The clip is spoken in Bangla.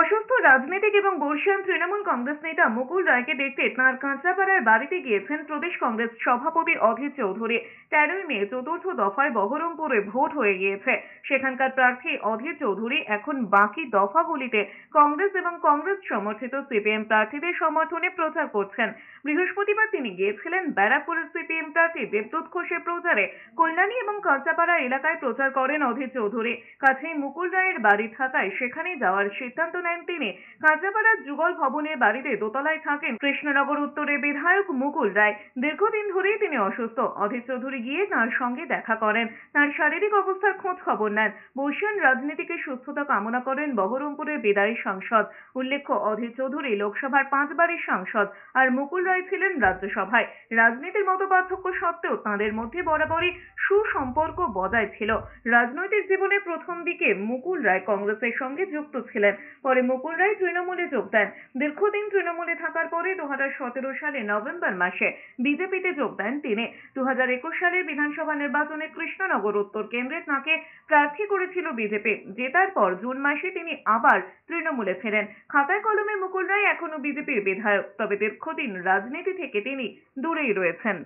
অসুস্থ রাজনৈতিক এবং বর্ষীয়ান তৃণমূল কংগ্রেস নেতা মুকুল রায়কে দেখতে তাঁর কাঁচরাপাড়ার বাড়িতে গিয়েছেন প্রদেশ কংগ্রেস সভাপতি অধীর চৌধুরী তেরোই মে চতুর্থ দফায় বহরমপুরে ভোট হয়ে গিয়েছে সেখানকার প্রার্থী অধীর চৌধুরী এখন বাকি দফাগুলিতে কংগ্রেস এবং কংগ্রেস সমর্থিত সিপিএম প্রার্থীদের সমর্থনে প্রচার করছেন বৃহস্পতিবার তিনি গিয়েছিলেন ব্যারাকপুরের সিপিএম প্রার্থী দেবদূত ঘোষের প্রচারে কল্যাণী এবং কাঁচাপাড়া এলাকায় প্রচার করেন অধীর চৌধুরী কাছেই মুকুল রায়ের বাড়ি থাকায় সেখানে যাওয়ার সিদ্ধান্ত নেন তিনি খাজরাপাড়ার যুগল ভবনের বাড়িতে দোতলায় থাকেন কৃষ্ণনগর উত্তরের বিধায়ক মুকুল রায় দীর্ঘদিন ধরেই তিনি অসুস্থ অধীর চৌধুরী গিয়ে তার সঙ্গে দেখা করেন তার শারীরিক অবস্থার খোঁজ খবর নেন বৈশিয়ান রাজনীতিকে সুস্থতা কামনা করেন বহরমপুরের বিদায়ী সাংসদ উল্লেখ্য অধীর চৌধুরী লোকসভার পাঁচবারের সাংসদ আর মুকুল রায় ছিলেন রাজ্যসভায় রাজনীতির মতো পার্থক্য সত্ত্বেও তাঁদের মধ্যে বরাবরই সুসম্পর্ক বজায় ছিল রাজনৈতিক জীবনে প্রথম দিকে মুকুল রায় কংগ্রেসের সঙ্গে যুক্ত ছিলেন পরে মুকুল রায় তৃণমূলে যোগ দেন দীর্ঘদিন তৃণমূলে থাকার পরে দু সালে নভেম্বর মাসে বিজেপিতে যোগ দেন তিনি দু সালের বিধানসভা নির্বাচনে কৃষ্ণনগর উত্তর কেন্দ্রে তাঁকে প্রার্থী করেছিল বিজেপি জেতার পর জুন মাসে তিনি আবার তৃণমূলে ফেরেন খাতায় কলমে মুকুল রায় এখনও বিজেপির বিধায়ক তবে দীর্ঘদিন রাজনীতি থেকে তিনি দূরেই রয়েছেন